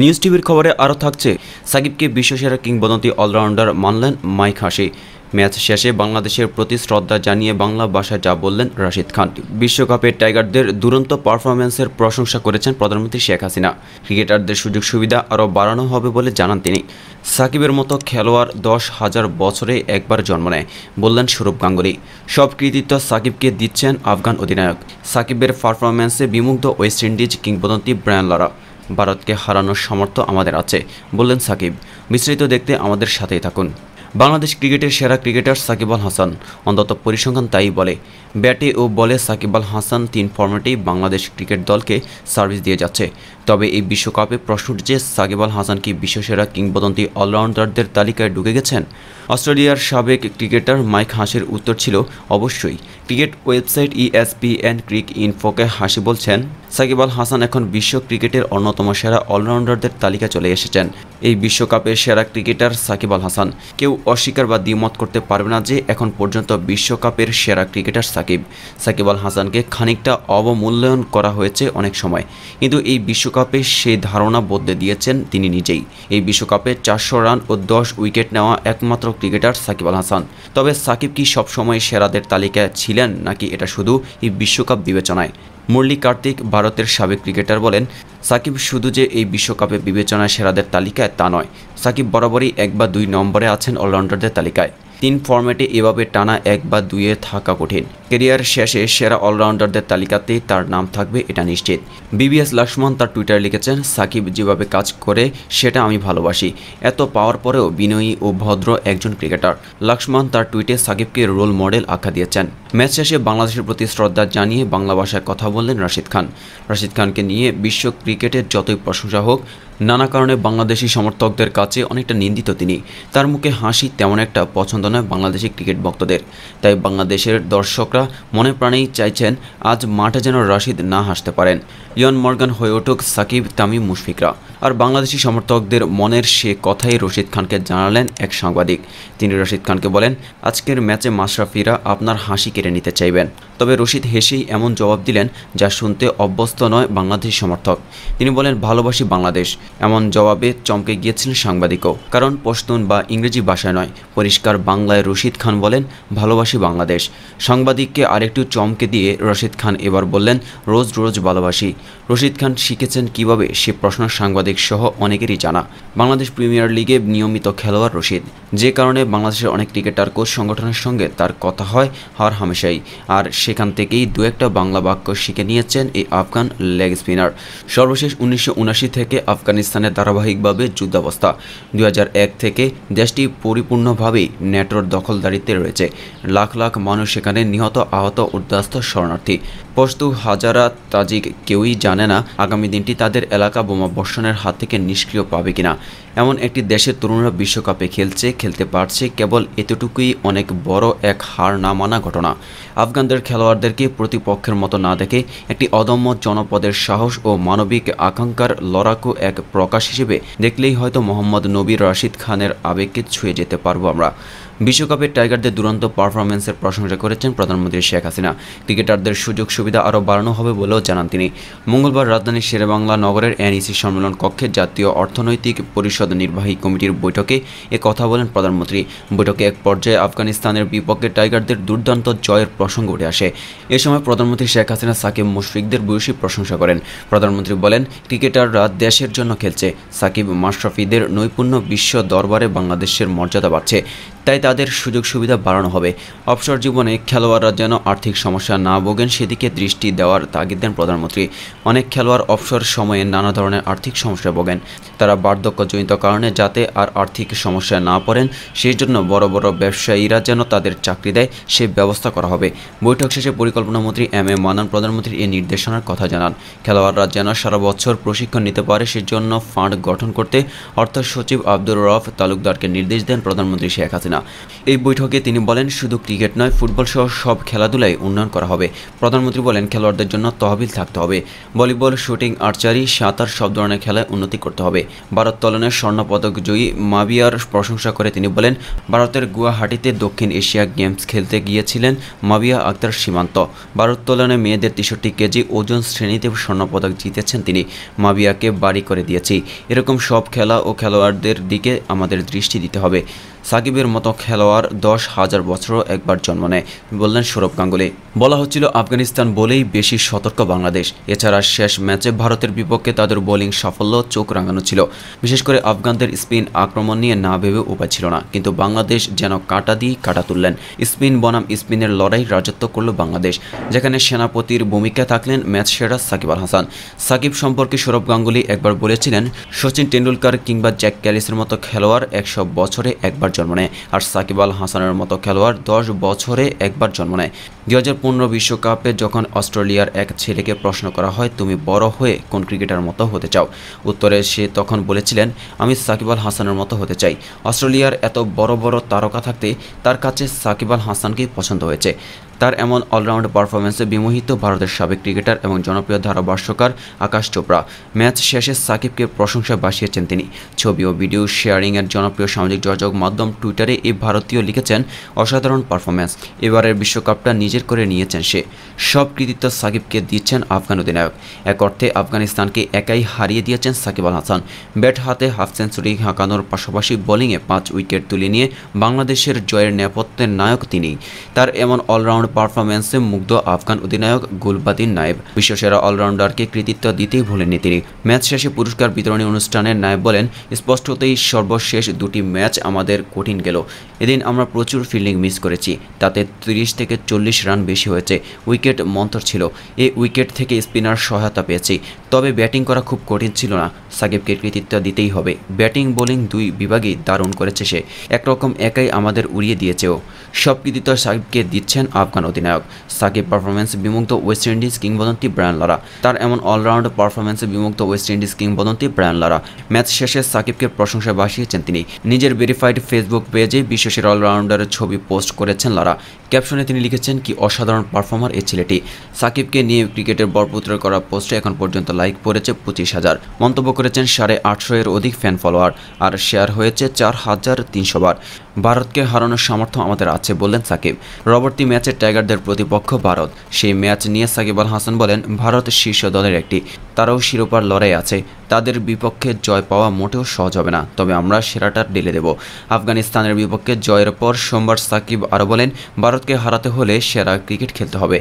news টিভির খবরে আরও থাকছে সাকিবকে বিশ্বসেরা কিংবদন্তি অলরাউন্ডার মানলেন মাইক হাসি ম্যাচ শেষে বাংলাদেশের প্রতি শ্রদ্ধা জানিয়ে বাংলা ভাষায় যা বললেন রাশিদ খান বিশ্বকাপে টাইগারদের দুরন্ত পারফরম্যান্সের প্রশংসা করেছেন প্রধানমন্ত্রী শেখ হাসিনা ক্রিকেটারদের সুযোগ সুবিধা আরও বাড়ানো হবে বলে জানান তিনি সাকিবের মতো খেলোয়াড় দশ হাজার বছরে একবার জন্ম নেয় বললেন সৌরভ গাঙ্গুলি সব কৃতিত্ব সাকিবকে দিচ্ছেন আফগান অধিনায়ক সাকিবের পারফরম্যান্সে বিমুগ্ধ ওয়েস্ট ইন্ডিজ কিংবদন্তি ব্রায়ান লারা ভারতকে হারানোর সামর্থ্য আমাদের আছে বললেন সাকিব বিস্তারিত দেখতে আমাদের সাথেই থাকুন বাংলাদেশ ক্রিকেটের সেরা ক্রিকেটার সাকিব আল হাসান অন্তত পরিসংখ্যান তাই বলে ব্যাটে ও বলে সাকিব আল হাসান তিন ফর্মেটেই বাংলাদেশ ক্রিকেট দলকে সার্ভিস দিয়ে যাচ্ছে তবে এই বিশ্বকাপে প্রশ্ন উঠছে সাকিব আল হাসান কি বিশ্বসেরা কিংবদন্তি অলরাউন্ডারদের তালিকায় ঢুকে গেছেন অস্ট্রেলিয়ার সাবেক ক্রিকেটার মাইক হাসির উত্তর ছিল অবশ্যই ক্রিকেট ওয়েবসাইট ইএসপিএন ক্রিক ইনফোকে হাসি বলছেন সাকিব আল হাসান এখন বিশ্ব ক্রিকেটের অন্যতম সেরা অলরাউন্ডারদের তালিকা চলে এসেছেন এই বিশ্বকাপের সেরা ক্রিকেটার সাকিব আল হাসান কেউ অস্বীকার বা দ্বিমত করতে পারবে না যে এখন পর্যন্ত বিশ্বকাপের সেরা ক্রিকেটার সাকিব সাকিব আল হাসানকে খানিকটা অবমূল্যায়ন করা হয়েছে অনেক সময় কিন্তু এই বিশ্বকাপে সেই ধারণা বদলে দিয়েছেন তিনি নিজেই এই বিশ্বকাপে চারশো রান ও দশ উইকেট নেওয়া একমাত্র ক্রিকেটার সাকিব আল হাসান তবে সাকিব কি সবসময় সেরাদের তালিকায় ছিলেন নাকি এটা শুধু এই বিশ্বকাপ বিবেচনায় মুরলী কার্তিক ভারতের সাবেক ক্রিকেটার বলেন সাকিব শুধু যে এই বিশ্বকাপে বিবেচনায় সেরাদের তালিকায় তা নয় সাকিব বরাবরই এক বা দুই নম্বরে আছেন অলরাউন্ডারদের তালিকায় তিন ফর্ম্যাটে এভাবে টানা এক বা দুইয়ে থাকা কঠিন কেরিয়ার শেষে সেরা অলরাউন্ডারদের তালিকাতেই তার নাম থাকবে এটা নিশ্চিত বিবিএস লক্ষ্মণ তার টুইটারে লিখেছেন সাকিব যেভাবে কাজ করে সেটা আমি ভালোবাসি এত পাওয়ার পরেও বিনয়ী ও ভদ্র একজন ক্রিকেটার লক্ষ্মণ তার টুইটে সাকিবকে রোল মডেল আখ্যা দিয়েছেন ম্যাচ শেষে বাংলাদেশের প্রতি শ্রদ্ধা জানিয়ে বাংলা ভাষায় কথা বললেন রাশিদ খান রাশিদ খানকে নিয়ে বিশ্ব ক্রিকেটের যতই প্রশংসা হোক নানা কারণে বাংলাদেশি সমর্থকদের কাছে অনেকটা নিন্দিত তিনি তার মুখে হাসি তেমন একটা পছন্দ নয় বাংলাদেশি ক্রিকেট ভক্তদের তাই বাংলাদেশের দর্শকরা ক্রিকেটাররা মনে প্রাণেই চাইছেন আজ মাঠে যেন রাশিদ না হাসতে পারেন ইয়ন মর্গান হয়ে উঠুক সাকিব তামিম মুশফিকরা আর বাংলাদেশি সমর্থকদের মনের সে কথাই রশিদ খানকে জানালেন এক সাংবাদিক তিনি রশিদ খানকে বলেন আজকের ম্যাচে মাশরাফিরা আপনার হাসি কেড়ে নিতে চাইবেন তবে রশিদ হেসেই এমন জবাব দিলেন যা শুনতে অভ্যস্ত নয় বাংলাদেশি সমর্থক তিনি বলেন ভালোবাসি বাংলাদেশ এমন জবাবে চমকে গিয়েছিলেন সাংবাদিকও কারণ পশতুন বা ইংরেজি ভাষায় নয় পরিষ্কার বাংলায় রশিদ খান বলেন ভালোবাসি বাংলাদেশ সাংবাদিককে আরেকটু চমকে দিয়ে রশিদ খান এবার বললেন রোজ রোজ ভালোবাসি রশিদ খান শিখেছেন কিভাবে সে প্রশ্ন সাংবাদিক সাংবাদিক সহ অনেকেরই জানা বাংলাদেশ প্রিমিয়ার লিগে নিয়মিত খেলোয়াড় রশিদ যে কারণে বাংলাদেশের অনেক ক্রিকেটার কোচ সংগঠনের সঙ্গে তার কথা হয় হওয়ার হামেশাই আর সেখান থেকেই দু একটা বাংলা বাক্য শিখে নিয়েছেন এই আফগান লেগ স্পিনার সর্বশেষ উনিশশো থেকে আফগানিস্তানে ধারাবাহিকভাবে যুদ্ধাবস্থা দু থেকে দেশটি পরিপূর্ণভাবেই ন্যাটোর দখলদারিতে রয়েছে লাখ লাখ মানুষ সেখানে নিহত আহত উদ্যাস্ত শরণার্থী পশতু হাজারা তাজিক কেউই জানে না আগামী দিনটি তাদের এলাকা বোমা বর্ষণের হাত থেকে নিষ্ক্রিয় পাবে কিনা এমন একটি দেশের তরুণরা বিশ্বকাপে খেলছে খেলতে পারছে কেবল এতটুকুই অনেক বড় এক হার না মানা ঘটনা আফগানদের খেলোয়াড়দেরকে প্রতিপক্ষের মতো না দেখে একটি অদম্য জনপদের সাহস ও মানবিক আকাঙ্ক্ষার লড়াকু এক প্রকাশ হিসেবে দেখলেই হয়তো মোহাম্মদ নবীর রাশিদ খানের আবেগকে ছুঁয়ে যেতে পারবো আমরা বিশ্বকাপে টাইগারদের দুরন্ত পারফরমেন্সের প্রশংসা করেছেন প্রধানমন্ত্রী শেখ হাসিনা ক্রিকেটারদের সুযোগ সুবিধা আরও বাড়ানো হবে বলেও জানান তিনি মঙ্গলবার রাজধানীর শেরেবাংলা নগরের এনইসি সম্মেলন কক্ষে জাতীয় অর্থনৈতিক পরিষদ নির্বাহী কমিটির বৈঠকে এ কথা বলেন প্রধানমন্ত্রী বৈঠকে এক পর্যায়ে আফগানিস্তানের বিপক্ষে টাইগারদের দুর্দান্ত জয়ের প্রসঙ্গ উঠে আসে এ সময় প্রধানমন্ত্রী শেখ হাসিনা সাকিব মুশফিকদের বয়সী প্রশংসা করেন প্রধানমন্ত্রী বলেন ক্রিকেটাররা দেশের জন্য খেলছে সাকিব মাশরাফিদের নৈপুণ্য বিশ্ব দরবারে বাংলাদেশের মর্যাদা বাড়ছে তাই তাদের সুযোগ সুবিধা বাড়ানো হবে অবসর জীবনে খেলোয়াড়রা যেন আর্থিক সমস্যা না ভোগেন সেদিকে দৃষ্টি দেওয়ার তাগিদ দেন প্রধানমন্ত্রী অনেক খেলোয়াড় অবসর সময়ে নানা ধরনের আর্থিক সমস্যা ভোগেন তারা বার্ধক্যজনিত কারণে যাতে আর আর্থিক সমস্যা না পড়েন সেই জন্য বড় বড় ব্যবসায়ীরা যেন তাদের চাকরি দেয় সে ব্যবস্থা করা হবে বৈঠক শেষে পরিকল্পনা মন্ত্রী এম এ মানান প্রধানমন্ত্রীর এই নির্দেশনার কথা জানান খেলোয়াড়রা যেন সারা বছর প্রশিক্ষণ নিতে পারে সেজন্য ফান্ড গঠন করতে অর্থ সচিব আব্দুর রফ তালুকদারকে নির্দেশ দেন প্রধানমন্ত্রী শেখ হাসিনা এই বৈঠকে তিনি বলেন শুধু ক্রিকেট নয় ফুটবল সহ সব খেলাধুলায় উন্নয়ন করা হবে প্রধানমন্ত্রী বলেন খেলোয়াড়দের জন্য তহবিল থাকতে হবে ভলিবল শুটিং আর্চারি সাঁতার সব ধরনের খেলায় উন্নতি করতে হবে ভারোত্তোলনের স্বর্ণপদক জয়ী মাবিয়ার প্রশংসা করে তিনি বলেন ভারতের গুয়াহাটিতে দক্ষিণ এশিয়া গেমস খেলতে গিয়েছিলেন মাবিয়া আক্তার সীমান্ত ভারোত্তোলনে মেয়েদের তেষট্টি কেজি ওজন শ্রেণীতে স্বর্ণপদক জিতেছেন তিনি মাবিয়াকে বাড়ি করে দিয়েছি এরকম সব খেলা ও খেলোয়াড়দের দিকে আমাদের দৃষ্টি দিতে হবে সাকিবের মতো খেলোয়াড় দশ হাজার বছরও একবার জন্ম নেয় বললেন সৌরভ গাঙ্গুলি বলা হচ্ছিল আফগানিস্তান বলেই বেশি সতর্ক বাংলাদেশ এছাড়া শেষ ম্যাচে ভারতের বিপক্ষে তাদের বোলিং সাফল্য চোখ রাঙানো ছিল বিশেষ করে আফগানদের স্পিন আক্রমণ নিয়ে না ভেবে উপায় ছিল না কিন্তু বাংলাদেশ যেন কাটা দিয়ে কাটা তুললেন স্পিন বনাম স্পিনের লড়াই রাজত্ব করল বাংলাদেশ যেখানে সেনাপতির ভূমিকা থাকলেন ম্যাচ সেরা সাকিব আল হাসান সাকিব সম্পর্কে সৌরভ গাঙ্গুলি একবার বলেছিলেন সচিন টেন্ডুলকার কিংবা জ্যাক ক্যালিসের মতো খেলোয়াড় একশো বছরে একবার জন্ম নেয় আর সাকিব আল হাসানের মতো খেলোয়াড় দশ বছরে একবার জন্ম নেয় দু হাজার পনেরো বিশ্বকাপে যখন অস্ট্রেলিয়ার এক ছেলেকে প্রশ্ন করা হয় তুমি বড় হয়ে কোন ক্রিকেটার মতো হতে চাও উত্তরে সে তখন বলেছিলেন আমি সাকিব আল হাসানের মতো হতে চাই অস্ট্রেলিয়ার এত বড় বড় তারকা থাকতে তার কাছে সাকিব আল হাসানকেই পছন্দ হয়েছে তার এমন অলরাউন্ড পারফরমেন্সে বিমোহিত ভারতের সাবেক ক্রিকেটার এবং জনপ্রিয় ধারাভাষ্যকার আকাশ চোপড়া ম্যাচ শেষে সাকিবকে প্রশংসা বাসিয়েছেন তিনি ছবি ও ভিডিও শেয়ারিংয়ের জনপ্রিয় সামাজিক যোগাযোগ মাধ্যম টুইটারে এই ভারতীয় লিখেছেন অসাধারণ পারফরম্যান্স এবারের বিশ্বকাপটা নিজের করে নিয়েছেন সে সব কৃতিত্ব সাকিবকে দিচ্ছেন আফগান অধিনায়ক এক অর্থে আফগানিস্তানকে একাই হারিয়ে দিয়েছেন সাকিব আল হাসান ব্যাট হাতে হাফ সেঞ্চুরি হাঁকানোর পাশাপাশি বোলিংয়ে পাঁচ উইকেট তুলে নিয়ে বাংলাদেশের জয়ের নেপথ্যের নায়ক তিনি তার এমন অলরাউন্ড পারফরম্যান্সে মুগ্ধ আফগান অধিনায়ক গুলবাদিন নায়েব বিশ্বসেরা অলরাউন্ডারকে কৃতিত্ব দিতেই ভুলেননি তিনি ম্যাচ শেষে পুরস্কার বিতরণী অনুষ্ঠানে নায়েব বলেন স্পষ্টতই সর্বশেষ দুটি ম্যাচ আমাদের কঠিন গেল এদিন আমরা প্রচুর ফিল্ডিং মিস করেছি তাতে 30 থেকে চল্লিশ রান বেশি হয়েছে উইকেট মন্থর ছিল এই উইকেট থেকে স্পিনার সহায়তা পেয়েছি তবে ব্যাটিং করা খুব কঠিন ছিল না সাকিবকে কৃতিত্ব দিতেই হবে ব্যাটিং বোলিং দুই বিভাগেই দারুণ করেছে সে একরকম একাই আমাদের উড়িয়ে দিয়েছেও সব কৃতিত্ব সাকিবকে দিচ্ছেন আফগান খান অধিনায়ক সাকিব পারফরমেন্স বিমুগ্ধ ওয়েস্ট ইন্ডিজ কিংবদন্তি ব্রায়ান লারা তার এমন অলরাউন্ড পারফরমেন্সে বিমুগ্ধ ওয়েস্ট ইন্ডিজ কিংবদন্তি ব্রায়ান লারা ম্যাচ শেষে সাকিবকে প্রশংসা বাসিয়েছেন তিনি নিজের ভেরিফাইড ফেসবুক পেজে বিশ্বের অলরাউন্ডারের ছবি পোস্ট করেছেন লারা ক্যাপশনে তিনি লিখেছেন কি অসাধারণ পারফর্মার এই ছেলেটি সাকিবকে নিয়ে ক্রিকেটের বরপুত্রের করা পোস্টে এখন পর্যন্ত লাইক পড়েছে পঁচিশ হাজার মন্তব্য করেছেন সাড়ে আটশো এর অধিক ফ্যান ফলোয়ার আর শেয়ার হয়েছে চার হাজার তিনশো বার ভারতকে হারানোর সামর্থ্য আমাদের আছে বললেন সাকিব রবার্টি ম্যাচে ট্যাগ টাইগারদের প্রতিপক্ষ ভারত সেই ম্যাচ নিয়ে সাকিব আল হাসান বলেন ভারত শীর্ষ দলের একটি তারাও শিরোপার লড়াই আছে তাদের বিপক্ষে জয় পাওয়া মোটেও সহজ হবে না তবে আমরা সেরাটা ডেলে দেব আফগানিস্তানের বিপক্ষে জয়ের পর সোমবার সাকিব আরও বলেন ভারতকে হারাতে হলে সেরা ক্রিকেট খেলতে হবে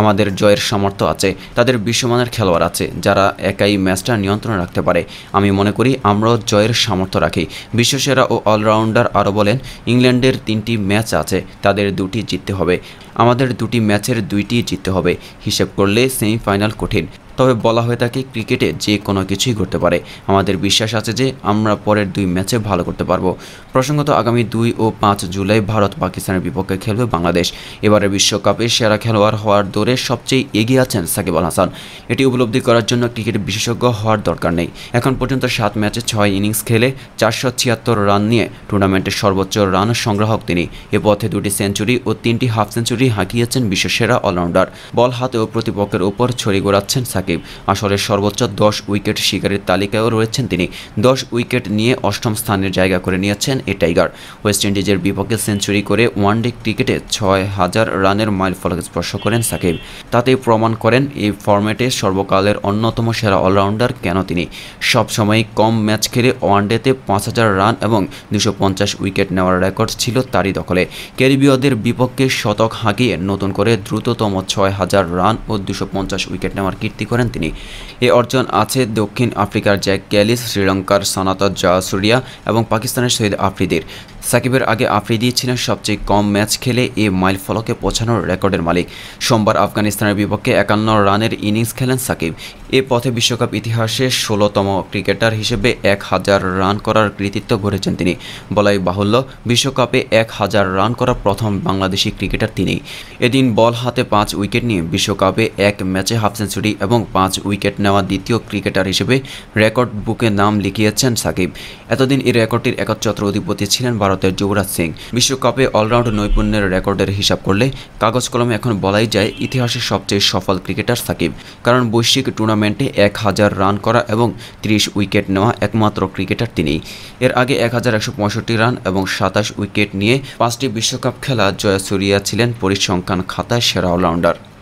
আমাদের জয়ের সামর্থ্য আছে তাদের বিশ্বমানের খেলোয়াড় আছে যারা একাই ম্যাচটা নিয়ন্ত্রণে রাখতে পারে আমি মনে করি আমরাও জয়ের সামর্থ্য রাখি বিশ্বসেরা ও অলরাউন্ডার আরও বলেন ইংল্যান্ডের তিনটি ম্যাচ আছে তাদের দুটি জিততে হবে আমাদের দুটি ম্যাচের দুইটি জিততে হবে হিসেব করলে সেমিফাইনাল কঠিন তবে বলা হয়ে থাকে ক্রিকেটে যে কোনো কিছুই ঘটতে পারে আমাদের বিশ্বাস আছে যে আমরা পরের দুই ম্যাচে ভালো করতে পারবো প্রসঙ্গত আগামী দুই ও পাঁচ জুলাই ভারত পাকিস্তানের বিপক্ষে খেলবে বাংলাদেশ এবারের বিশ্বকাপে সেরা খেলোয়াড় হওয়ার দৌড়ে সবচেয়ে এগিয়ে আছেন সাকিব আল হাসান এটি উপলব্ধি করার জন্য ক্রিকেট বিশেষজ্ঞ হওয়ার দরকার নেই এখন পর্যন্ত সাত ম্যাচে ছয় ইনিংস খেলে চারশো ছিয়াত্তর রান নিয়ে টুর্নামেন্টের সর্বোচ্চ রান সংগ্রাহক তিনি এ পথে দুটি সেঞ্চুরি ও তিনটি হাফ সেঞ্চুরি হাঁকিয়েছেন বিশ্বসেরা অলরাউন্ডার বল হাতেও প্রতিপক্ষের ওপর ছড়ি গড়াচ্ছেন সাকিব সাকিব আসরের সর্বোচ্চ দশ উইকেট শিকারের তালিকায়ও রয়েছেন তিনি দশ উইকেট নিয়ে অষ্টম স্থানের জায়গা করে নিয়েছেন এ টাইগার ওয়েস্ট ইন্ডিজের বিপক্ষে সেঞ্চুরি করে ওয়ানডে ক্রিকেটে ছয় হাজার রানের মাইল ফলক স্পর্শ করেন সাকিব তাতে প্রমাণ করেন এই ফর্ম্যাটে সর্বকালের অন্যতম সেরা অলরাউন্ডার কেন তিনি সবসময় কম ম্যাচ খেলে ওয়ানডেতে পাঁচ হাজার রান এবং দুশো পঞ্চাশ উইকেট নেওয়ার রেকর্ড ছিল তারই দখলে ক্যারিবীয়দের বিপক্ষে শতক হাঁকিয়ে নতুন করে দ্রুততম ছয় হাজার রান ও দুশো পঞ্চাশ উইকেট নেওয়ার কীর্তি করেন তিনি এ অর্জন আছে দক্ষিণ আফ্রিকার জ্যাক ক্যালিস শ্রীলঙ্কার সনাতন জয়াসুরিয়া এবং পাকিস্তানের শহীদ আফ্রিদির সাকিবের আগে আফ্রিদি ছিলেন সবচেয়ে কম ম্যাচ খেলে এ মাইল ফলকে পৌঁছানোর রেকর্ডের মালিক সোমবার আফগানিস্তানের বিপক্ষে একান্ন রানের ইনিংস খেলেন সাকিব এ পথে বিশ্বকাপ ইতিহাসে ষোলোতম ক্রিকেটার হিসেবে এক হাজার রান করার কৃতিত্ব গড়েছেন তিনি বলাই বাহুল্য বিশ্বকাপে এক হাজার রান করা প্রথম বাংলাদেশি ক্রিকেটার তিনি এদিন বল হাতে পাঁচ উইকেট নিয়ে বিশ্বকাপে এক ম্যাচে হাফ সেঞ্চুরি এবং পাঁচ উইকেট নেওয়া দ্বিতীয় ক্রিকেটার হিসেবে রেকর্ড বুকে নাম লিখিয়েছেন সাকিব এতদিন এই রেকর্ডটির একচ্ছত্র অধিপতি ছিলেন ভারত ভারতের যুবরাজ সিং বিশ্বকাপে অলরাউন্ড নৈপুণ্যের রেকর্ডের হিসাব করলে কাগজ কলমে এখন বলাই যায় ইতিহাসের সবচেয়ে সফল ক্রিকেটার সাকিব কারণ বৈশ্বিক টুর্নামেন্টে এক হাজার রান করা এবং ত্রিশ উইকেট নেওয়া একমাত্র ক্রিকেটার তিনি এর আগে এক হাজার একশো পঁয়ষট্টি রান এবং সাতাশ উইকেট নিয়ে পাঁচটি বিশ্বকাপ খেলা সরিয়া ছিলেন পরিসংখ্যান খাতায় সেরা অলরাউন্ডার